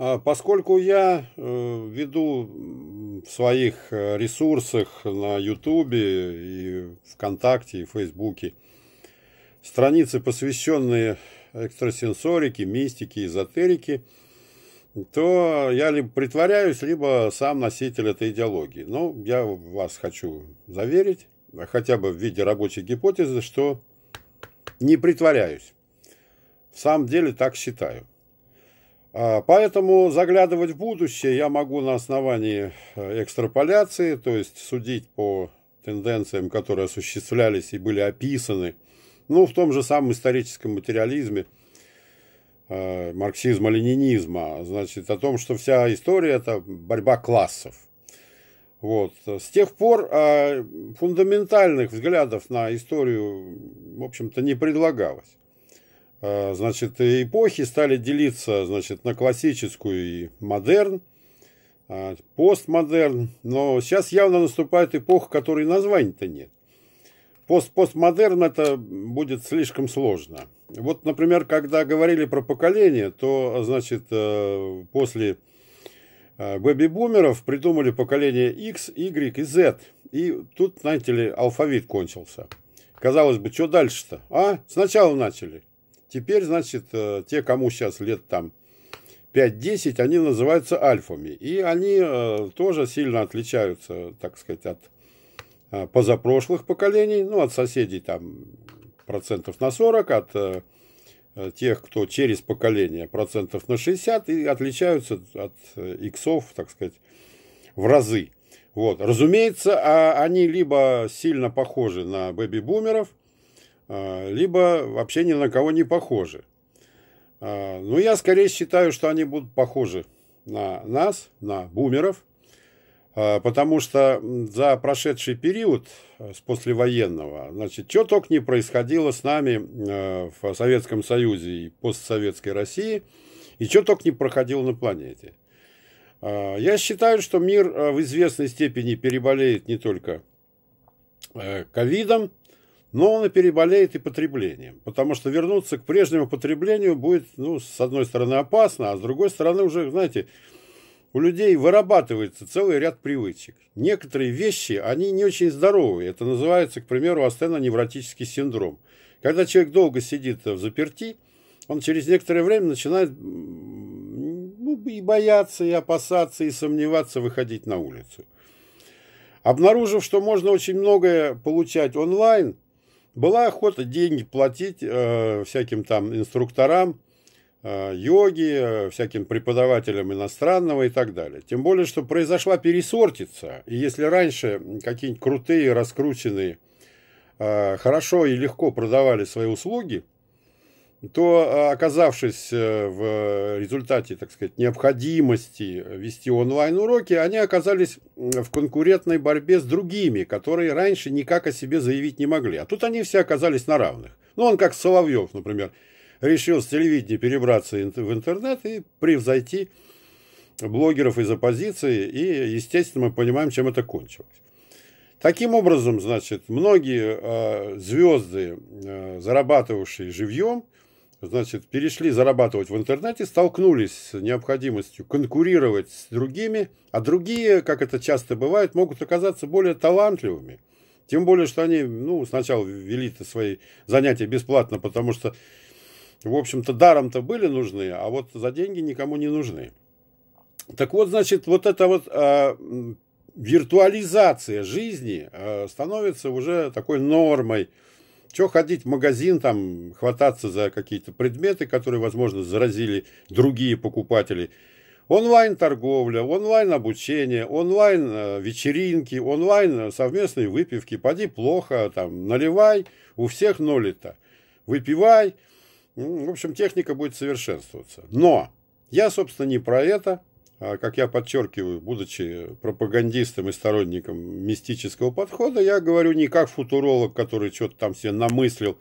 А поскольку я э, веду в своих э, ресурсах на Ютубе и ВКонтакте и Фейсбуке страницы, посвященные экстрасенсорике, мистике, эзотерике, то я либо притворяюсь, либо сам носитель этой идеологии. Но я вас хочу заверить, хотя бы в виде рабочей гипотезы, что не притворяюсь. В самом деле так считаю. А, поэтому заглядывать в будущее я могу на основании э, экстраполяции, то есть судить по тенденциям, которые осуществлялись и были описаны, ну, в том же самом историческом материализме э, марксизма-ленинизма, значит, о том, что вся история – это борьба классов. Вот. С тех пор э, фундаментальных взглядов на историю, в общем-то, не предлагалось. А, значит, эпохи стали делиться, значит, на классическую и модерн, а, постмодерн. Но сейчас явно наступает эпоха, которой названий-то нет. Пост-постмодерн это будет слишком сложно. Вот, например, когда говорили про поколение, то, значит, э, после э, бэби-бумеров придумали поколение X, Y и Z. И тут, знаете ли, алфавит кончился. Казалось бы, что дальше-то? А? Сначала начали. Теперь, значит, э, те, кому сейчас лет там 5-10, они называются альфами. И они э, тоже сильно отличаются, так сказать, от э, позапрошлых поколений, ну, от соседей там процентов на 40, от тех, кто через поколение процентов на 60, и отличаются от иксов, так сказать, в разы. Вот. Разумеется, а они либо сильно похожи на бэби-бумеров – а, либо вообще ни на кого не похожи. А, Но ну, я скорее считаю, что они будут похожи на нас, на бумеров, а, потому что за прошедший период э, с послевоенного, значит, что только не происходило с нами э, в Советском Союзе и постсоветской России, и что только не проходило на планете. Я считаю, что мир э, в известной степени переболеет не только ковидом, но он и переболеет и потреблением, потому что вернуться к прежнему потреблению будет, ну, с одной стороны опасно, а с другой стороны уже, знаете, у людей вырабатывается целый ряд привычек. Некоторые вещи, они не очень здоровые. Это называется, к примеру, астеноневротический синдром. Когда человек долго сидит в заперти, он через некоторое время начинает ну, и бояться, и опасаться, и сомневаться выходить на улицу. Обнаружив, что можно очень многое получать онлайн, была охота деньги платить э, всяким там инструкторам, э, йоги, э, всяким преподавателям иностранного и так далее. Тем более, что произошла пересортица. И если раньше какие-нибудь крутые, раскрученные, э, хорошо и легко продавали свои услуги – то, э, оказавшись э, в результате, так сказать, необходимости вести онлайн-уроки, они оказались в конкурентной борьбе с другими, которые раньше никак о себе заявить не могли. А тут они все оказались на равных. Ну, он как Соловьев, например, решил с телевидения перебраться в интернет и превзойти блогеров из оппозиции, и, естественно, мы понимаем, чем это кончилось. Таким образом, значит, многие э, звезды, зарабатывавшие живьем, значит, перешли зарабатывать в интернете, столкнулись с необходимостью конкурировать с другими, а другие, как это часто бывает, могут оказаться более талантливыми. Тем более, что они, ну, сначала вели свои занятия бесплатно, потому что, в общем-то, даром-то были нужны, а вот за деньги никому не нужны. Так вот, значит, вот эта вот э, виртуализация жизни э, становится уже такой нормой, чего ходить в магазин, там, хвататься за какие-то предметы, которые, возможно, заразили другие покупатели. Онлайн-торговля, онлайн-обучение, онлайн-вечеринки, э, онлайн-совместные э, выпивки. Поди плохо, там, наливай, у всех ноли то Выпивай. В общем, техника будет совершенствоваться. Но я, собственно, не про это. А как я подчеркиваю, будучи пропагандистом и сторонником мистического подхода, я говорю не как футуролог, который что-то там себе намыслил,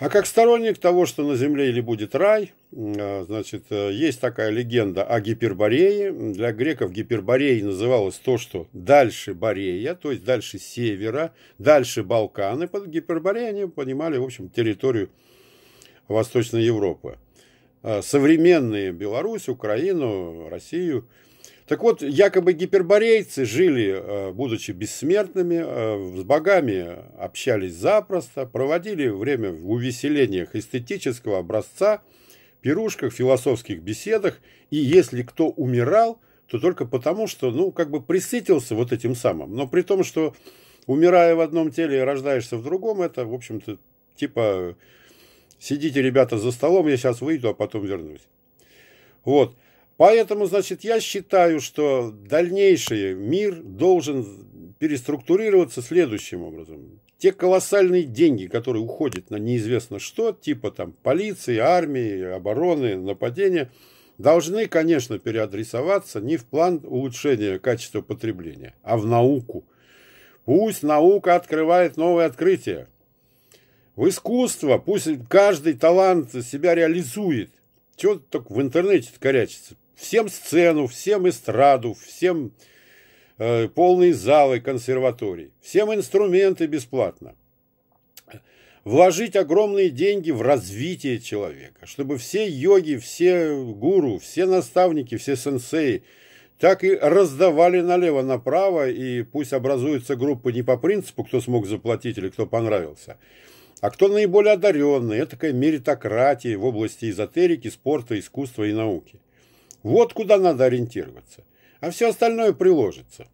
а как сторонник того, что на Земле или будет рай, а, значит, э, есть такая легенда о Гиперборее. Для греков Гипербореей называлось то, что дальше Борея, то есть дальше севера, дальше Балканы. Под Гипербореей они понимали, в общем, территорию Восточной Европы. Э, современные Беларусь, Украину, Россию. Так вот, якобы гиперборейцы жили, э, будучи бессмертными, э, с богами общались запросто, проводили время в увеселениях эстетического образца, пирушках, философских беседах, и если кто умирал, то только потому, что, ну, как бы присытился вот этим самым. Но при том, что умирая в одном теле и рождаешься в другом, это, в общем-то, типа Сидите, ребята, за столом, я сейчас выйду, а потом вернусь. Вот. Поэтому, значит, я считаю, что дальнейший мир должен переструктурироваться следующим образом. Те колоссальные деньги, которые уходят на неизвестно что, типа там полиции, армии, обороны, нападения, должны, конечно, переадресоваться не в план улучшения качества потребления, а в науку. Пусть наука открывает новые открытия, в искусство пусть каждый талант себя реализует. Чего так в интернете корячится? Всем сцену, всем эстраду, всем э, полные залы консерваторий, всем инструменты бесплатно. Вложить огромные деньги в развитие человека, чтобы все йоги, все гуру, все наставники, все сенсеи так и раздавали налево-направо, и пусть образуются группы не по принципу, кто смог заплатить или кто понравился, а кто наиболее одаренный, это такая меритократия в области эзотерики, спорта, искусства и науки. Вот куда надо ориентироваться. А все остальное приложится.